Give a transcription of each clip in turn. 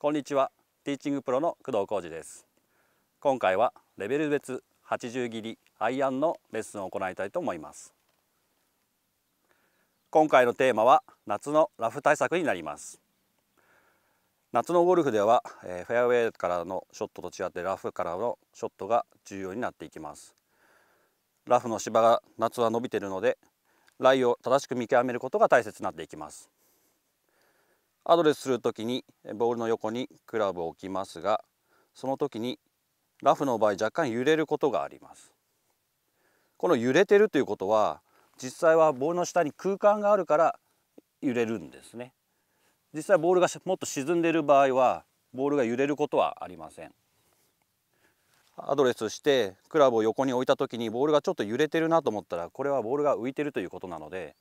こんにちはティーチングプロの工藤浩二です今回はレベル別80切りアイアンのレッスンを行いたいと思います今回のテーマは夏のラフ対策になります夏のゴルフでは、えー、フェアウェイからのショットと違ってラフからのショットが重要になっていきますラフの芝が夏は伸びているのでライを正しく見極めることが大切になっていきますアドレスする時にボールの横にクラブを置きますがその時にラフの場合若干揺れることがありますこの揺れてるということは実際はボールの下に空間があるから揺れるんですね実際ボールがもっと沈んでいる場合はボールが揺れることはありませんアドレスしてクラブを横に置いた時にボールがちょっと揺れてるなと思ったらこれはボールが浮いてるということなので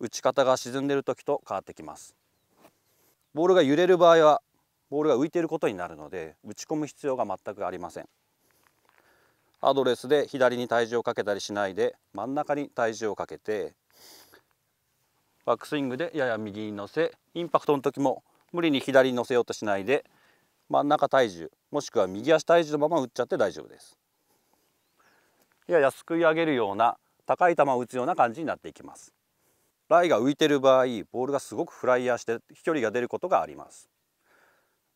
打ち方が沈んでる時と変わってきますボールが揺れる場合はボールが浮いていることになるので打ち込む必要が全くありませんアドレスで左に体重をかけたりしないで真ん中に体重をかけてバックスイングでやや右に乗せインパクトの時も無理に左に乗せようとしないで真ん中体重もしくは右足体重のまま打っちゃって大丈夫ですややすくい上げるような高い球を打つような感じになっていきますライが浮いてる場合ボールがすごくフライヤーして飛距離が出ることがあります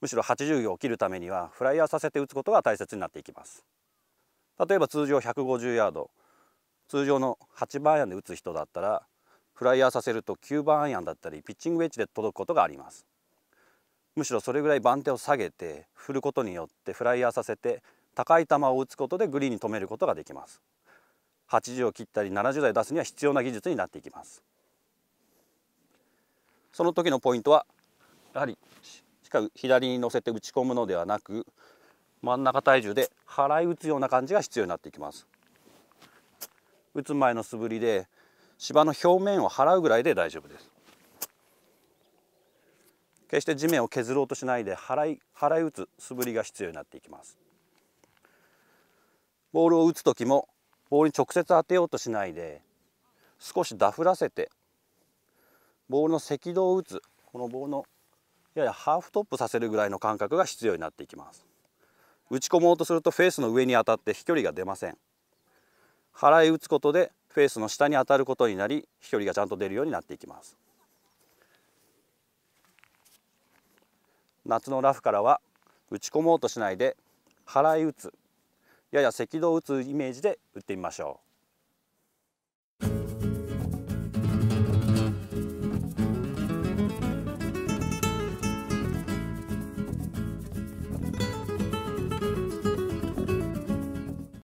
むしろ80秒を切るためにはフライヤーさせて打つことが大切になっていきます例えば通常150ヤード通常の8番アイアンで打つ人だったらフライヤーさせると9番アイアンだったりピッチングウェッジで届くことがありますむしろそれぐらい番手を下げて振ることによってフライヤーさせて高い球を打つことでグリーンに止めることができます80を切ったり70台出すには必要な技術になっていきますその時のポイントはやはりしか左に乗せて打ち込むのではなく真ん中体重で払い打つような感じが必要になってきます打つ前の素振りで芝の表面を払うぐらいで大丈夫です決して地面を削ろうとしないで払い払い打つ素振りが必要になっていきますボールを打つ時もボールに直接当てようとしないで少しダフらせてボールの赤道を打つこのボールのややハーフトップさせるぐらいの感覚が必要になっていきます打ち込もうとするとフェースの上に当たって飛距離が出ません払い打つことでフェースの下に当たることになり飛距離がちゃんと出るようになっていきます夏のラフからは打ち込もうとしないで払い打つやや赤道を打つイメージで打ってみましょう